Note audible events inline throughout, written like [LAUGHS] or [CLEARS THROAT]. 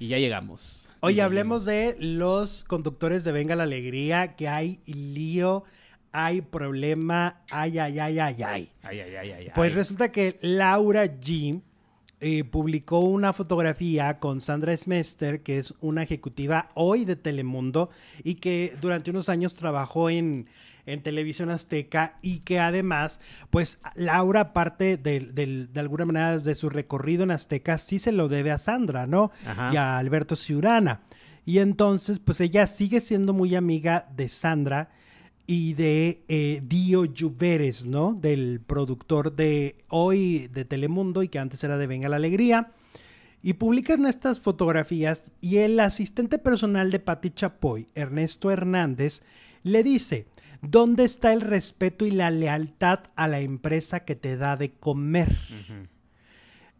Y ya llegamos. Oye, hablemos de los conductores de Venga la Alegría, que hay lío, hay problema, ay, ay, ay, ay, ay. Ay, ay, ay, ay. Pues resulta que Laura G eh, publicó una fotografía con Sandra Smester, que es una ejecutiva hoy de Telemundo y que durante unos años trabajó en, en Televisión Azteca y que además, pues Laura parte de, de, alguna manera de su recorrido en Azteca sí se lo debe a Sandra, ¿no? Y a Alberto Ciurana. Y entonces, pues ella sigue siendo muy amiga de Sandra y de eh, Dio Lluveres, ¿no? Del productor de hoy de Telemundo y que antes era de Venga la Alegría. Y publican estas fotografías y el asistente personal de Pati Chapoy, Ernesto Hernández, le dice, ¿dónde está el respeto y la lealtad a la empresa que te da de comer?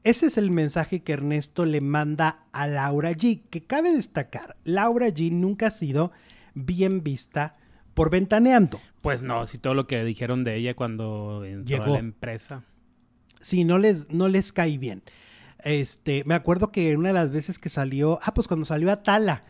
Ese es el mensaje que Ernesto le manda a Laura G, que cabe destacar, Laura G nunca ha sido bien vista por ventaneando. Pues no, si todo lo que dijeron de ella cuando entró Llegó. a la empresa. Sí, no les, no les cae bien. Este, me acuerdo que una de las veces que salió, ah, pues cuando salió a Tala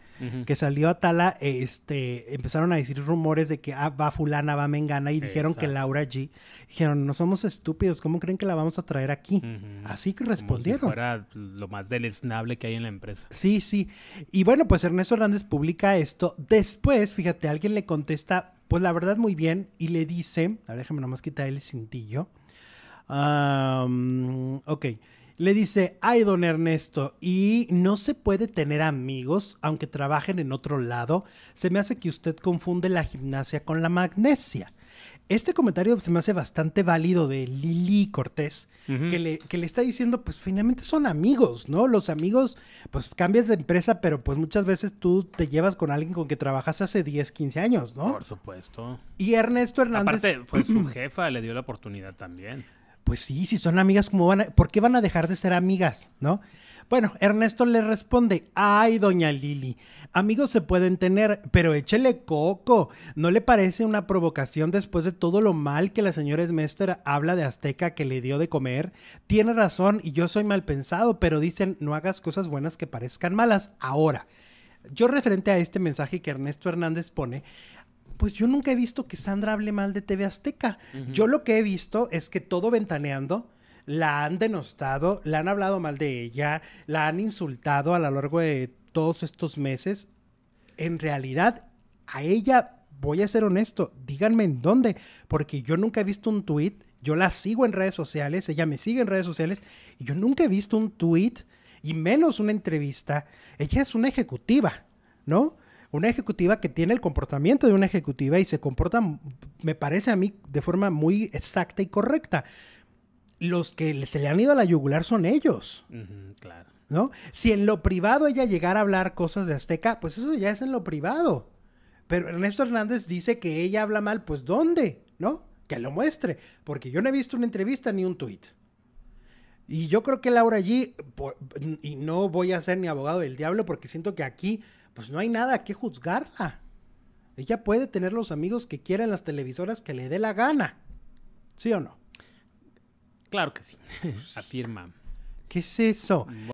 que salió Atala, este, empezaron a decir rumores de que ah, va fulana, va mengana, y dijeron que Laura G. Dijeron, no somos estúpidos, ¿cómo creen que la vamos a traer aquí? Así que respondieron. Como fuera lo más deleznable que hay en la empresa. Sí, sí. Y bueno, pues Ernesto Hernández publica esto. Después, fíjate, alguien le contesta, pues la verdad muy bien, y le dice, a ver, déjame nomás quitar el cintillo. ok. Ok. Le dice, ay, don Ernesto, ¿y no se puede tener amigos aunque trabajen en otro lado? Se me hace que usted confunde la gimnasia con la magnesia. Este comentario se me hace bastante válido de Lili Cortés, que, le, está diciendo, pues finalmente son amigos, ¿no? Los amigos, pues cambias de empresa, pero pues muchas veces tú te llevas con alguien con que trabajas hace 10, 15 años, ¿no? Por supuesto. Y Ernesto Hernández... Aparte, fue su [CLEARS THROAT] jefa, le dio la oportunidad también. Pues sí, si son amigas, ¿cómo van a, ¿por qué van a dejar de ser amigas? ¿No? Bueno, Ernesto le responde, ay, doña Lili, amigos se pueden tener, pero échele coco. ¿No le parece una provocación después de todo lo mal que la señora Smester habla de Azteca que le dio de comer? Tiene razón y yo soy mal pensado, pero dicen, no hagas cosas buenas que parezcan malas. Ahora, yo referente a este mensaje que Ernesto Hernández pone, pues yo nunca he visto que Sandra hable mal de TV Azteca. Yo lo que he visto es que todo ventaneando la han denostado, la han hablado mal de ella, la han insultado a lo largo de todos estos meses. En realidad, a ella, voy a ser honesto, díganme en dónde, porque yo nunca he visto un tweet, yo la sigo en redes sociales, ella me sigue en redes sociales, y yo nunca he visto un tweet y menos una entrevista. Ella es una ejecutiva, ¿no? una ejecutiva que tiene el comportamiento de una ejecutiva y se comporta, me parece a mí, de forma muy exacta y correcta. Los que se le han ido a la yugular son ellos. claro. ¿No? Si en lo privado ella llegara a hablar cosas de Azteca, pues eso ya es en lo privado. Pero Ernesto Hernández dice que ella habla mal, pues ¿dónde? ¿No? Que lo muestre, porque yo no he visto una entrevista ni un tuit. Y yo creo que Laura allí, y no voy a ser ni abogado del diablo, porque siento que aquí pues no hay nada que juzgarla. Ella puede tener los amigos que quiera en las televisoras que le dé la gana. ¿Sí o no? Claro que sí, pues [LAUGHS] afirma. ¿Qué es eso?